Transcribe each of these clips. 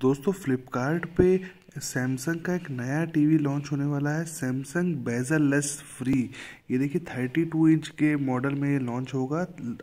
दोस्तों फ्लिपकार्ट पे सैमसंग का एक नया टीवी लॉन्च होने वाला है सैमसंग बेजरलेस फ्री ये देखिए 32 इंच के मॉडल में ये लॉन्च होगा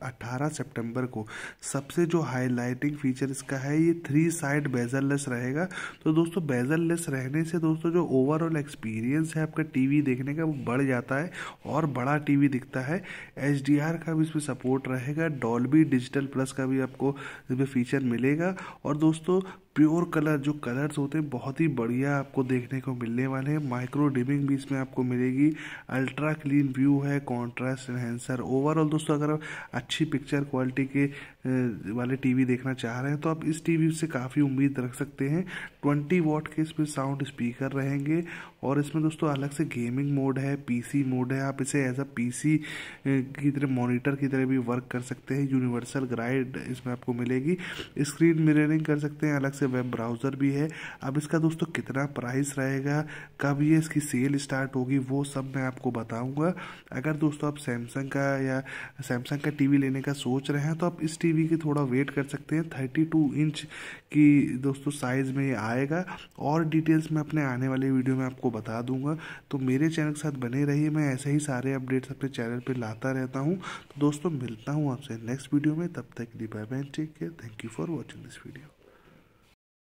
18 सितंबर को सबसे जो हाईलाइटिंग फीचर इसका है ये थ्री साइड बेजरलेस रहेगा तो दोस्तों बेजरलेस रहने से दोस्तों जो ओवरऑल एक्सपीरियंस है आपका टीवी देखने का वो बढ़ जाता है और बड़ा टी दिखता है एच का भी इसमें सपोर्ट रहेगा डॉल्बी डिजिटल प्लस का भी आपको इसमें फीचर मिलेगा और दोस्तों प्योर कलर जो कलर्स होते हैं बहुत ही बढ़िया आपको देखने को मिलने वाले हैं माइक्रो डिमिंग भी इसमें आपको मिलेगी अल्ट्रा क्लीन व्यू है कॉन्ट्रास्ट एनहेंसर ओवरऑल दोस्तों अगर आप अच्छी पिक्चर क्वालिटी के वाले टीवी देखना चाह रहे हैं तो आप इस टीवी से काफ़ी उम्मीद रख सकते हैं ट्वेंटी वॉट के इसमें साउंड स्पीकर रहेंगे और इसमें दोस्तों अलग से गेमिंग मोड है पीसी मोड है आप इसे एज अ पीसी की तरह मॉनिटर की तरह भी वर्क कर सकते हैं यूनिवर्सल ग्राइड इसमें आपको मिलेगी स्क्रीन मिररिंग कर सकते हैं अलग से वेब ब्राउज़र भी है अब इसका दोस्तों तो कितना प्राइस रहेगा कब ये इसकी सेल स्टार्ट होगी वो सब मैं आपको बताऊंगा अगर दोस्तों आप सैमसंग का या सैमसंग का टीवी लेने का सोच रहे हैं तो आप इस टीवी की थोड़ा वेट कर सकते हैं थर्टी टू इंच की दोस्तों साइज़ में ये आएगा और डिटेल्स मैं अपने आने वाले वीडियो में आपको बता दूंगा तो मेरे चैनल के साथ बने रहिए मैं ऐसे ही सारे अपडेट्स अपने चैनल पर लाता रहता हूँ तो दोस्तों मिलता हूँ आपसे नेक्स्ट वीडियो में तब तक के bye bye take care thank you for watching this video